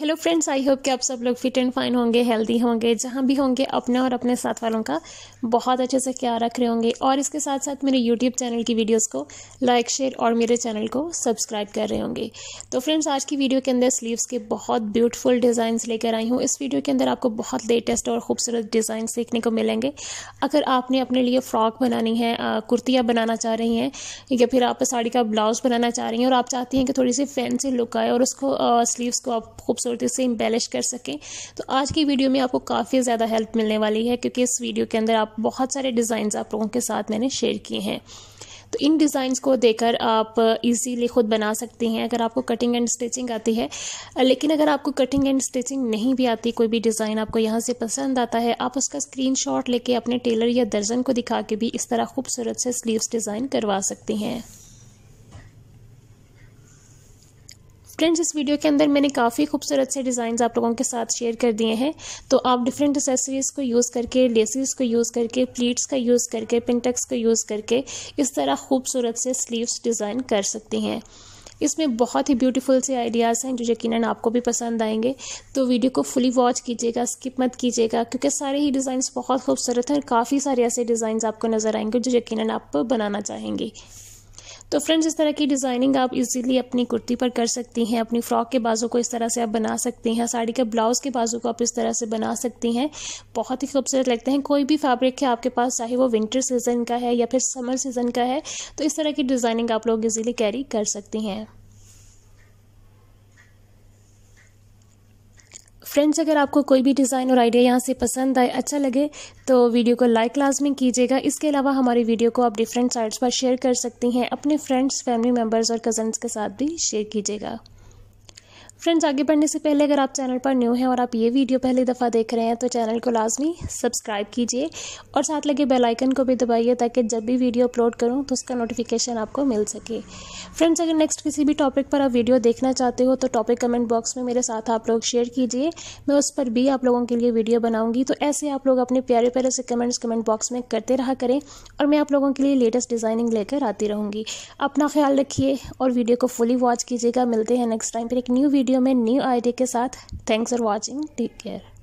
hello friends I hope कि आप सब लोग फिट एंड फाइन होंगे हेल्दी होंगे जहाँ भी होंगे अपने और अपने साथ वालों का बहुत अच्छे से ख्याल रख रहे होंगे और इसके साथ साथ मेरे यूट्यूब चैनल की वीडियोस को लाइक शेयर और मेरे चैनल को सब्सक्राइब कर रहे होंगे तो फ्रेंड्स आज की वीडियो के अंदर स्लीव्स के बहुत ब्यूटिफुल डिज़ाइंस लेकर आई हूँ इस वीडियो के अंदर आपको बहुत लेटेस्ट और खूबसूरत डिज़ाइन देखने को मिलेंगे अगर आपने अपने लिए फ़्रॉक बनानी है कुर्तियाँ बनाना चाह रही हैं या फिर आप साड़ी का ब्लाउज बनाना चाह रही हैं और आप चाहती हैं कि थोड़ी सी फैंसी लुक आए और उसको स्लीवस को आप खूब खूबसूरती से इम्बेलिश कर सकें तो आज की वीडियो में आपको काफ़ी ज़्यादा हेल्प मिलने वाली है क्योंकि इस वीडियो के अंदर आप बहुत सारे डिज़ाइन आप लोगों के साथ मैंने शेयर किए हैं तो इन डिज़ाइंस को देकर आप इजीली ख़ुद बना सकती हैं अगर आपको कटिंग एंड स्टिचिंग आती है लेकिन अगर आपको कटिंग एंड स्टिचिंग नहीं भी आती कोई भी डिज़ाइन आपको यहाँ से पसंद आता है आप उसका स्क्रीनशॉट लेके अपने टेलर या दर्जन को दिखा के भी इस तरह खूबसूरत से स्लीव्स डिज़ाइन करवा सकती हैं फ्रेंड्स इस वीडियो के अंदर मैंने काफ़ी खूबसूरत से डिज़ाइन आप लोगों के साथ शेयर कर दिए हैं तो आप डिफरेंट एसेसरीज़ को यूज़ करके लेसिस को यूज़ करके प्लीट्स का यूज़ करके पिंटक्स का यूज़ करके इस तरह खूबसूरत से स्लीव्स डिज़ाइन कर सकती हैं इसमें बहुत ही ब्यूटीफुल से आइडियाज़ हैं जो यकीनन आपको भी पसंद आएंगे तो वीडियो को फुली वॉच कीजिएगा स्किप मत कीजिएगा क्योंकि सारे ही डिज़ाइंस बहुत खूबसूरत हैं और काफ़ी सारे ऐसे डिज़ाइंस आपको नज़र आएंगे जो यकीनन आप बनाना चाहेंगे तो फ्रेंड्स इस तरह की डिज़ाइनिंग आप इजीली अपनी कुर्ती पर कर सकती हैं अपनी फ्रॉक के बाजू को इस तरह से आप बना सकती हैं साड़ी के ब्लाउज़ के बाजू को आप इस तरह से बना सकती हैं बहुत ही खूबसूरत लगते हैं कोई भी फैब्रिक है आपके पास चाहे वो विंटर सीजन का है या फिर समर सीजन का है तो इस तरह की डिज़ाइनिंग आप लोग ईजिली कैरी कर सकती हैं फ्रेंड्स अगर आपको कोई भी डिज़ाइन और आइडिया यहाँ से पसंद आए अच्छा लगे तो वीडियो को लाइक लाजमी कीजिएगा इसके अलावा हमारी वीडियो को आप डिफरेंट साइट्स पर शेयर कर सकती हैं अपने फ्रेंड्स फैमिली मेम्बर्स और कजन्स के साथ भी शेयर कीजिएगा फ्रेंड्स आगे बढ़ने से पहले अगर आप चैनल पर न्यू हैं और आप ये वीडियो पहली दफ़ा देख रहे हैं तो चैनल को लाजमी सब्सक्राइब कीजिए और साथ लगे बेल आइकन को भी दबाइए ताकि जब भी वीडियो अपलोड करूं तो उसका नोटिफिकेशन आपको मिल सके फ्रेंड्स अगर नेक्स्ट किसी भी टॉपिक पर आप वीडियो देखना चाहते हो तो टॉपिक कमेंट बॉक्स में मेरे साथ आप लोग शेयर कीजिए मैं उस पर भी आप लोगों के लिए वीडियो बनाऊँगी तो ऐसे आप लोग अपने प्यारे प्यारे से कमेंट्स कमेंट बॉक्स में करते रहा करें और मैं आप लोगों के लिए लेटेस्ट डिज़ाइनिंग लेकर आती रहूँगी अपना ख्याल रखिए और वीडियो को फुली वॉच कीजिएगा मिलते हैं नेक्स्ट टाइम फिर एक न्यू वीडियो वीडियो में न्यू आइडिया के साथ thanks for watching take care